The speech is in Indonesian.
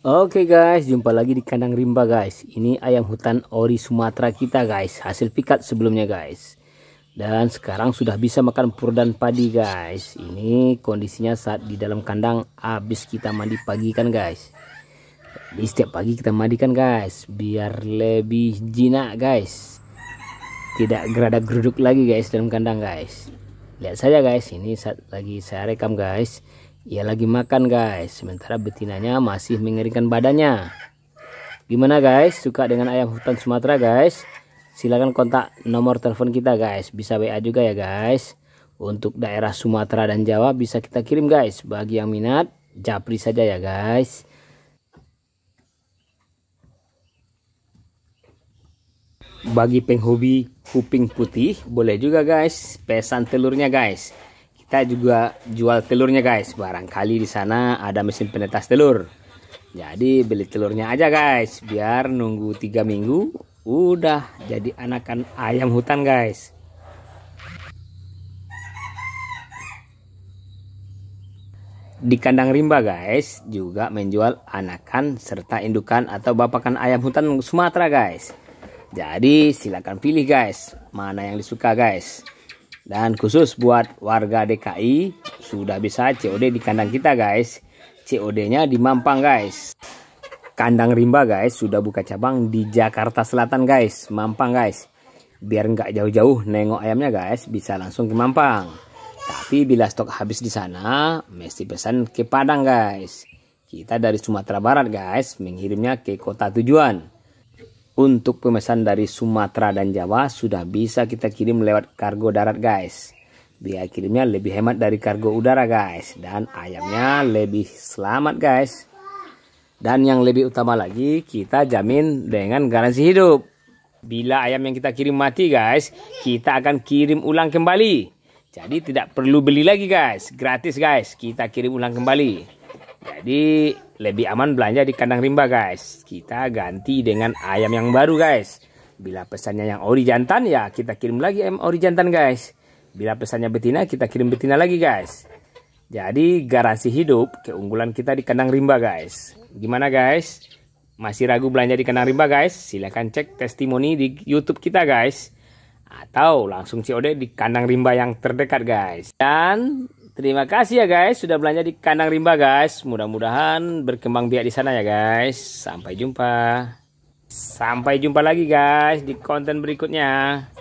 Oke okay guys, jumpa lagi di kandang rimba guys. Ini ayam hutan ori Sumatera kita guys, hasil pikat sebelumnya guys. Dan sekarang sudah bisa makan pur dan padi guys. Ini kondisinya saat di dalam kandang habis kita mandi pagi kan guys. Di setiap pagi kita mandikan guys, biar lebih jinak guys. Tidak gerada geruduk lagi guys dalam kandang guys. Lihat saja guys, ini saat lagi saya rekam guys. Ia lagi makan guys, sementara betinanya masih mengeringkan badannya. Gimana guys, suka dengan ayam hutan Sumatera guys? Silahkan kontak nomor telepon kita guys, bisa WA juga ya guys. Untuk daerah Sumatera dan Jawa bisa kita kirim guys, bagi yang minat japri saja ya guys. Bagi penghobi kuping putih boleh juga guys, pesan telurnya guys kita juga jual telurnya guys barangkali di sana ada mesin penetas telur jadi beli telurnya aja guys biar nunggu tiga minggu udah jadi anakan ayam hutan guys di kandang rimba guys juga menjual anakan serta indukan atau bapakan ayam hutan Sumatera guys jadi silakan pilih guys mana yang disuka guys dan khusus buat warga DKI sudah bisa COD di kandang kita guys. COD-nya di Mampang guys. Kandang Rimba guys sudah buka cabang di Jakarta Selatan guys. Mampang guys. Biar nggak jauh-jauh nengok ayamnya guys bisa langsung ke Mampang. Tapi bila stok habis di sana mesti pesan ke Padang guys. Kita dari Sumatera Barat guys mengirimnya ke kota tujuan untuk pemesan dari Sumatera dan Jawa sudah bisa kita kirim lewat kargo darat guys. Biaya kirimnya lebih hemat dari kargo udara guys. Dan ayamnya lebih selamat guys. Dan yang lebih utama lagi kita jamin dengan garansi hidup. Bila ayam yang kita kirim mati guys, kita akan kirim ulang kembali. Jadi tidak perlu beli lagi guys, gratis guys, kita kirim ulang kembali. Jadi lebih aman belanja di kandang rimba guys. Kita ganti dengan ayam yang baru guys. Bila pesannya yang ori jantan ya kita kirim lagi ayam ori jantan guys. Bila pesannya betina kita kirim betina lagi guys. Jadi garansi hidup keunggulan kita di kandang rimba guys. Gimana guys? Masih ragu belanja di kandang rimba guys? Silahkan cek testimoni di YouTube kita guys. Atau langsung COD di kandang rimba yang terdekat guys. Dan Terima kasih ya guys sudah belanja di kandang rimba guys. Mudah-mudahan berkembang biak di sana ya guys. Sampai jumpa. Sampai jumpa lagi guys di konten berikutnya.